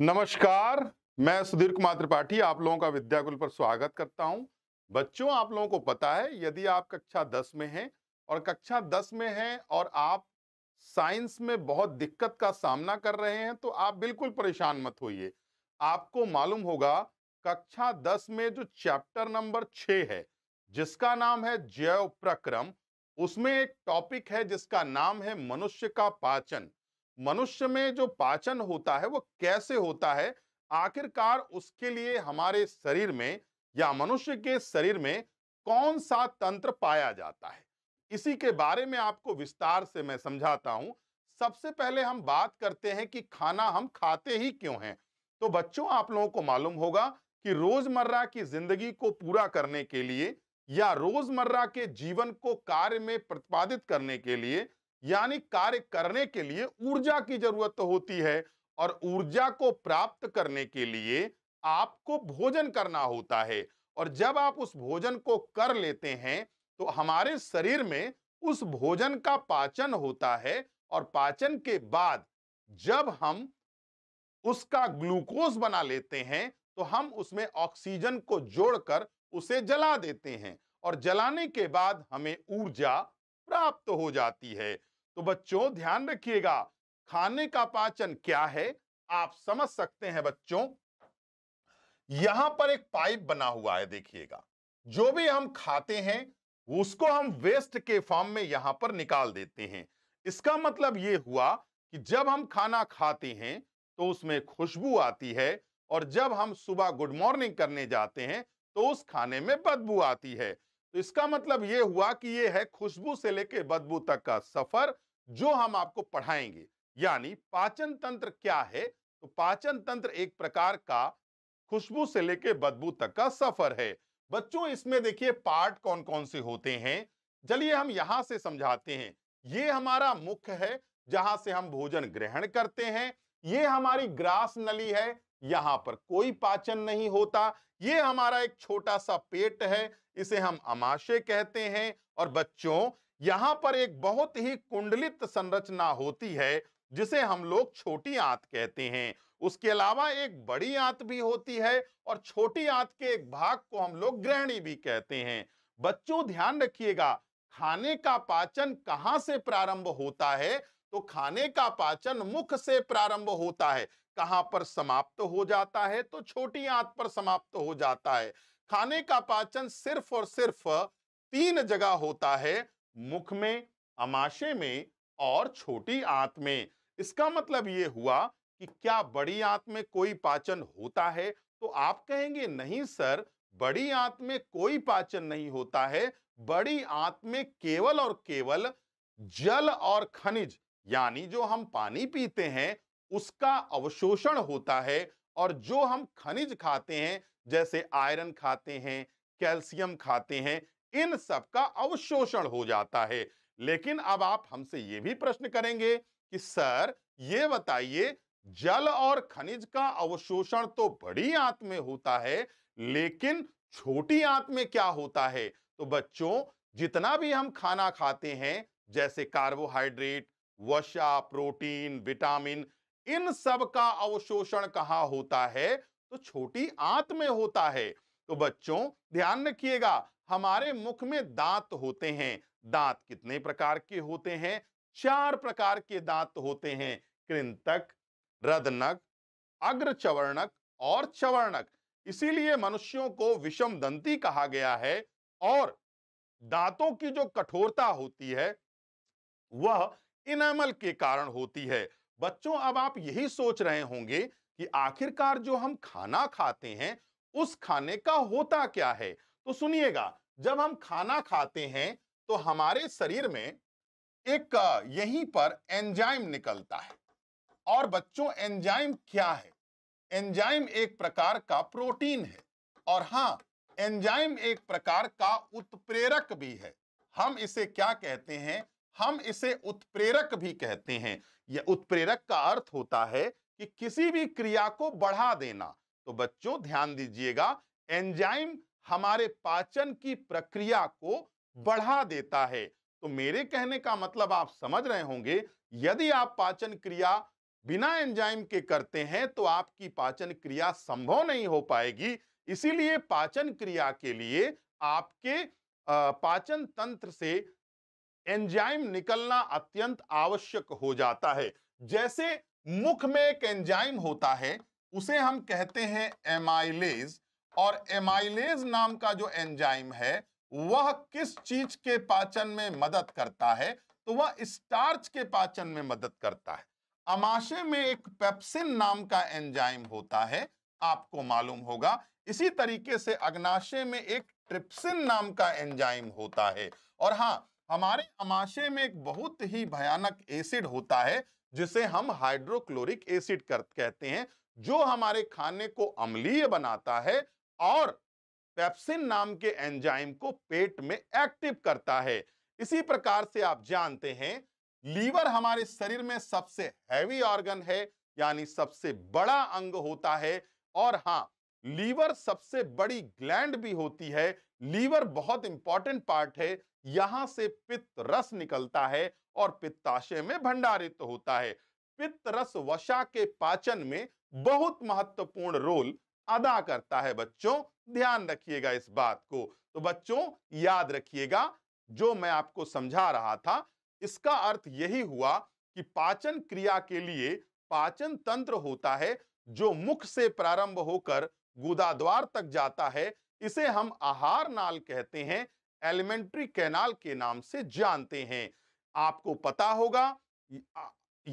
नमस्कार मैं सुधीर कुमार त्रिपाठी आप लोगों का विद्याकुल पर स्वागत करता हूं बच्चों आप लोगों को पता है यदि आप कक्षा दस में हैं और कक्षा दस में हैं और आप साइंस में बहुत दिक्कत का सामना कर रहे हैं तो आप बिल्कुल परेशान मत होइए आपको मालूम होगा कक्षा दस में जो चैप्टर नंबर छ है जिसका नाम है जैव प्रक्रम उसमें एक टॉपिक है जिसका नाम है मनुष्य का पाचन मनुष्य में जो पाचन होता है वो कैसे होता है आखिरकार उसके लिए हमारे शरीर में या मनुष्य के शरीर में कौन सा तंत्र पाया जाता है इसी के बारे में आपको विस्तार से मैं समझाता हूं सबसे पहले हम बात करते हैं कि खाना हम खाते ही क्यों हैं तो बच्चों आप लोगों को मालूम होगा कि रोजमर्रा की जिंदगी को पूरा करने के लिए या रोजमर्रा के जीवन को कार्य में प्रतिपादित करने के लिए यानी कार्य करने के लिए ऊर्जा की जरूरत तो होती है और ऊर्जा को प्राप्त करने के लिए आपको भोजन करना होता है और जब आप उस भोजन को कर लेते हैं तो हमारे शरीर में उस भोजन का पाचन होता है और पाचन के बाद जब हम उसका ग्लूकोज बना लेते हैं तो हम उसमें ऑक्सीजन को जोड़कर उसे जला देते हैं और जलाने के बाद हमें ऊर्जा प्राप्त हो जाती है तो बच्चों ध्यान रखिएगा खाने का पाचन क्या है आप समझ सकते हैं बच्चों यहां पर एक पाइप बना हुआ है देखिएगा जो भी हम खाते हैं उसको हम वेस्ट के फॉर्म में यहां पर निकाल देते हैं इसका मतलब ये हुआ कि जब हम खाना खाते हैं तो उसमें खुशबू आती है और जब हम सुबह गुड मॉर्निंग करने जाते हैं तो उस खाने में बदबू आती है तो इसका मतलब ये हुआ कि ये है खुशबू से लेके बदबू तक का सफर जो हम आपको पढ़ाएंगे यानी पाचन तंत्र क्या है तो पाचन तंत्र एक प्रकार का खुशबू से लेकर बदबू तक का सफर है बच्चों इसमें देखिए पार्ट कौन कौन से होते हैं चलिए हम यहां से समझाते हैं ये हमारा मुख्य है जहां से हम भोजन ग्रहण करते हैं ये हमारी ग्रास नली है यहां पर कोई पाचन नहीं होता ये हमारा एक छोटा सा पेट है इसे हम अमाशय कहते हैं और बच्चों यहां पर एक बहुत ही कुंडलित संरचना होती है जिसे हम लोग छोटी आंत कहते हैं उसके अलावा एक बड़ी आंत भी होती है और छोटी आंत के एक भाग को हम लोग ग्रहणी भी कहते हैं बच्चों ध्यान रखिएगा खाने का पाचन कहाँ से प्रारंभ होता है तो खाने का पाचन मुख से प्रारंभ होता है कहां पर समाप्त हो जाता है तो छोटी आंत पर समाप्त हो जाता है खाने का पाचन सिर्फ और सिर्फ तीन जगह होता है मुख में अमाशे में और छोटी आंत में इसका मतलब ये हुआ कि क्या बड़ी आंत में कोई पाचन होता है तो आप कहेंगे नहीं सर बड़ी आंत में कोई पाचन नहीं होता है बड़ी आंत में केवल और केवल जल और खनिज यानी जो हम पानी पीते हैं उसका अवशोषण होता है और जो हम खनिज खाते हैं जैसे आयरन खाते हैं कैल्शियम खाते हैं इन सब का अवशोषण हो जाता है लेकिन अब आप हमसे ये भी प्रश्न करेंगे कि सर ये बताइए जल और खनिज का अवशोषण तो बड़ी आंत में होता है लेकिन छोटी आंत में क्या होता है तो बच्चों जितना भी हम खाना खाते हैं जैसे कार्बोहाइड्रेट वसा प्रोटीन विटामिन इन सब का अवशोषण कहाँ होता है तो छोटी आंत में होता है तो बच्चों ध्यान रखिएगा हमारे मुख में दांत होते हैं दांत कितने प्रकार के होते हैं चार प्रकार के दांत होते हैं कृंतक रदनक अग्रचवर्णक और चवर्णक इसीलिए मनुष्यों को विषम दंती कहा गया है और दांतों की जो कठोरता होती है वह इनामल के कारण होती है बच्चों अब आप यही सोच रहे होंगे कि आखिरकार जो हम खाना खाते हैं उस खाने का होता क्या है तो सुनिएगा जब हम खाना खाते हैं तो हमारे शरीर में एक यहीं पर एंजाइम निकलता है और बच्चों एंजाइम क्या है एंजाइम एक प्रकार का प्रोटीन है और हाँ एंजाइम एक प्रकार का उत्प्रेरक भी है हम इसे क्या कहते हैं हम इसे उत्प्रेरक भी कहते हैं यह उत्प्रेरक का अर्थ होता है कि किसी भी क्रिया को बढ़ा देना तो बच्चों ध्यान दीजिएगा एंजाइम हमारे पाचन की प्रक्रिया को बढ़ा देता है तो मेरे कहने का मतलब आप समझ रहे होंगे यदि आप पाचन क्रिया बिना एंजाइम के करते हैं तो आपकी पाचन क्रिया संभव नहीं हो पाएगी इसीलिए पाचन क्रिया के लिए आपके पाचन तंत्र से एंजाइम निकलना अत्यंत आवश्यक हो जाता है जैसे मुख में एक एंजाइम होता है उसे हम कहते हैं एमाइलेज और एमाइलेज नाम का जो एंजाइम है वह किस चीज के पाचन में मदद करता है तो वह स्टार्च के पाचन में मदद करता है अमाशे में एक पेप्सिन नाम का एंजाइम होता है आपको मालूम होगा इसी तरीके से अग्नाशय में एक ट्रिप्सिन नाम का एंजाइम होता है और हाँ हमारे अमाशय में एक बहुत ही भयानक एसिड होता है जिसे हम हाइड्रोक्लोरिक एसिड कहते हैं जो हमारे खाने को अम्लीय बनाता है और पेप्सिन नाम के एंजाइम को पेट में एक्टिव करता है इसी प्रकार से आप जानते हैं लीवर हमारे शरीर में सबसे हैवी ऑर्गन है यानी सबसे बड़ा अंग होता है और हाँ लीवर सबसे बड़ी ग्लैंड भी होती है लीवर बहुत इंपॉर्टेंट पार्ट है यहां से पित्त रस निकलता है और पित्ताशय में भंडारित होता है पित्त रस वशा के पाचन में बहुत महत्वपूर्ण रोल अदा करता है बच्चों ध्यान रखिएगा इस बात को तो बच्चों याद रखिएगा जो मैं आपको समझा रहा था इसका अर्थ यही हुआ कि पाचन क्रिया के लिए पाचन तंत्र होता है जो मुख से प्रारंभ होकर द्वार तक जाता है इसे हम आहार नाल कहते हैं एलिमेंट्री कैनाल के नाम से जानते हैं आपको पता होगा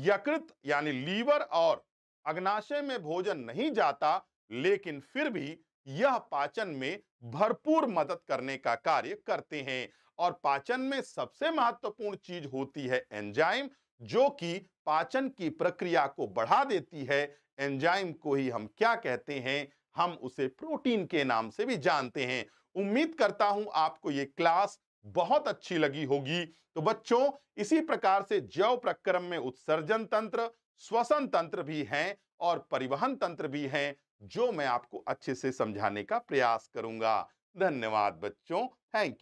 यकृत यानी लीवर और अग्नाशय में भोजन नहीं जाता लेकिन फिर भी यह पाचन में भरपूर मदद करने का कार्य करते हैं और पाचन में सबसे महत्वपूर्ण चीज होती है एंजाइम जो कि पाचन की प्रक्रिया को बढ़ा देती है एंजाइम को ही हम क्या कहते हैं हम उसे प्रोटीन के नाम से भी जानते हैं उम्मीद करता हूं आपको ये क्लास बहुत अच्छी लगी होगी तो बच्चों इसी प्रकार से जैव प्रक्रम में उत्सर्जन तंत्र श्वसन तंत्र भी हैं और परिवहन तंत्र भी हैं जो मैं आपको अच्छे से समझाने का प्रयास करूंगा धन्यवाद बच्चों थैंक यू